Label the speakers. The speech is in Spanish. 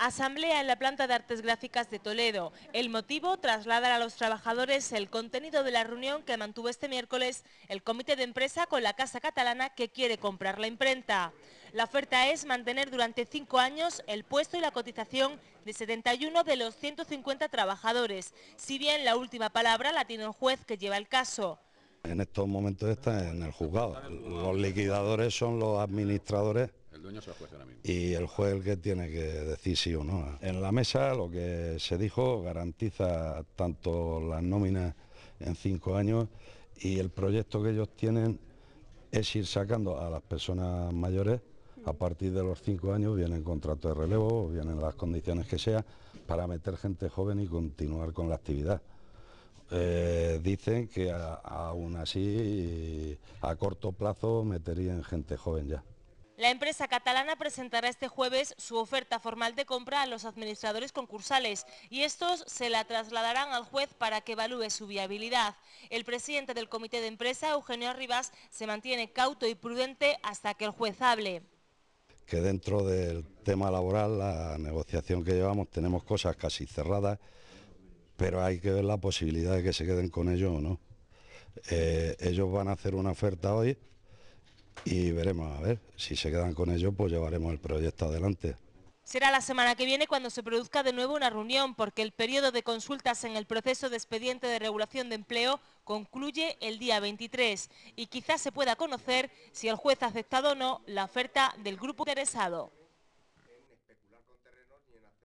Speaker 1: Asamblea en la planta de artes gráficas de Toledo. El motivo, trasladar a los trabajadores el contenido de la reunión que mantuvo este miércoles el comité de empresa con la casa catalana que quiere comprar la imprenta. La oferta es mantener durante cinco años el puesto y la cotización de 71 de los 150 trabajadores, si bien la última palabra la tiene un juez que lleva el caso.
Speaker 2: En estos momentos está en el juzgado. Los liquidadores son los administradores y el juez que tiene que decir sí o no. En la mesa lo que se dijo garantiza tanto las nóminas en cinco años y el proyecto que ellos tienen es ir sacando a las personas mayores a partir de los cinco años vienen contrato de relevo, vienen las condiciones que sea, para meter gente joven y continuar con la actividad. Eh, dicen que aún así, a corto plazo, meterían gente joven ya.
Speaker 1: La empresa catalana presentará este jueves su oferta formal de compra a los administradores concursales y estos se la trasladarán al juez para que evalúe su viabilidad. El presidente del comité de empresa, Eugenio Rivas, se mantiene cauto y prudente hasta que el juez hable.
Speaker 2: Que dentro del tema laboral, la negociación que llevamos, tenemos cosas casi cerradas, pero hay que ver la posibilidad de que se queden con ellos o no. Eh, ellos van a hacer una oferta hoy y veremos a ver si se quedan con ello, pues llevaremos el proyecto adelante.
Speaker 1: Será la semana que viene cuando se produzca de nuevo una reunión, porque el periodo de consultas en el proceso de expediente de regulación de empleo concluye el día 23 y quizás se pueda conocer si el juez ha aceptado o no la oferta del grupo interesado.